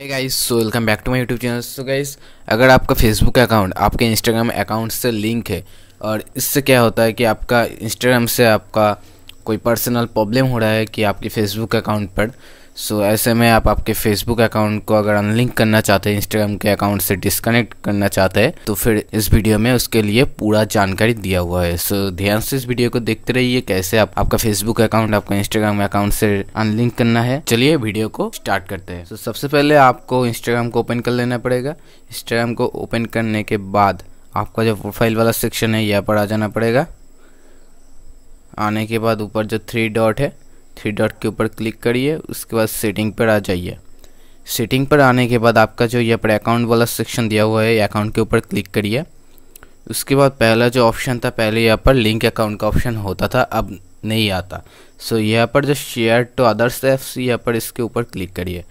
है guys so welcome back to my YouTube channel so guys अगर आपका Facebook account आपके इंस्टाग्राम अकाउंट से लिंक है और इससे क्या होता है कि आपका इंस्टाग्राम से आपका कोई पर्सनल प्रॉब्लम हो रहा है कि आपके फेसबुक अकाउंट पर सो so, ऐसे में आप आपके फेसबुक अकाउंट को अगर अनलिंक करना चाहते हैं इंस्टाग्राम के अकाउंट से डिस्कनेक्ट करना चाहते हैं तो फिर इस वीडियो में उसके लिए पूरा जानकारी दिया हुआ है सो so, ध्यान से इस वीडियो को देखते रहिए कैसे आप आपका फेसबुक अकाउंट आपका इंस्टाग्राम अकाउंट से अनलिंक करना है चलिए वीडियो को स्टार्ट करते हैं सो so, सबसे पहले आपको इंस्टाग्राम को ओपन कर लेना पड़ेगा इंस्टाग्राम को ओपन करने के बाद आपका जो प्रोफाइल वाला सेक्शन है यहाँ पर आ जाना पड़ेगा आने के बाद ऊपर जो थ्री डॉट है थ्री डॉट के ऊपर क्लिक करिए उसके बाद सेटिंग पर आ जाइए सेटिंग पर आने के बाद आपका जो यहाँ पर अकाउंट वाला सेक्शन दिया हुआ है अकाउंट के ऊपर क्लिक करिए उसके बाद पहला जो ऑप्शन था पहले यहाँ पर लिंक अकाउंट का ऑप्शन होता था अब नहीं आता सो so, यहाँ पर जो शेयर टू अदर्स एप्स यहाँ पर इसके ऊपर क्लिक करिए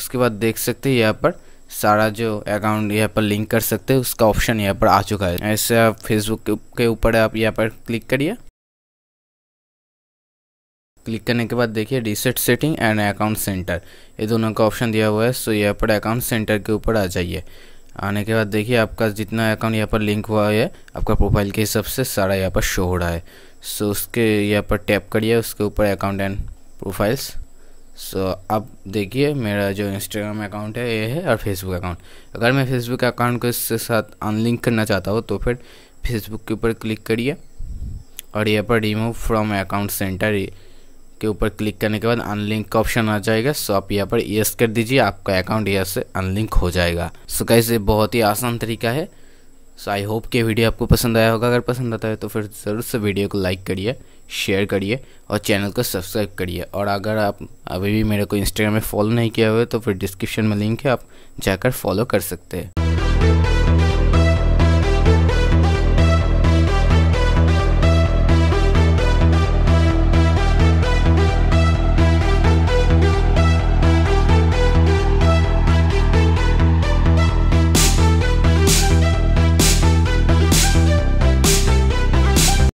उसके बाद देख सकते हैं यहाँ पर सारा जो अकाउंट यहाँ पर लिंक कर सकते हैं उसका ऑप्शन यहाँ पर आ चुका है ऐसे आप फेसबुक के ऊपर आप यहाँ पर क्लिक करिए क्लिक करने के बाद देखिए reset setting and account centre ये दोनों का ऑप्शन दिया हुआ है सो यहाँ पर अकाउंट सेंटर के ऊपर आ जाइए आने के बाद देखिए आपका जितना अकाउंट यहाँ पर लिंक हुआ है आपका प्रोफाइल के हिसाब से सारा यहाँ पर शो हो रहा है सो उसके यहाँ पर टैप करिए उसके ऊपर अकाउंट एंड प्रोफाइल्स सो अब आप देखिए मेरा जो इंस्टाग्राम अकाउंट है ये है और फेसबुक अकाउंट अगर मैं फेसबुक अकाउंट को इसके साथ अनलिंक करना चाहता हूँ तो फिर फेसबुक के ऊपर क्लिक करिए और यहाँ पर रिमूव फ्रॉम अकाउंट सेंटर के ऊपर क्लिक करने के बाद अनलिंक का ऑप्शन आ जाएगा सो आप यहाँ पर यस कर दीजिए आपका अकाउंट यहाँ से अनलिंक हो जाएगा सो कैसे बहुत ही आसान तरीका है सो आई होप कि वीडियो आपको पसंद आया होगा अगर पसंद आता है तो फिर ज़रूर से वीडियो को लाइक करिए शेयर करिए और चैनल को सब्सक्राइब करिए और अगर आप अभी भी मेरे को इंस्टाग्राम में फॉलो नहीं किया हुआ है तो फिर डिस्क्रिप्शन में लिंक है आप जाकर फॉलो कर सकते हैं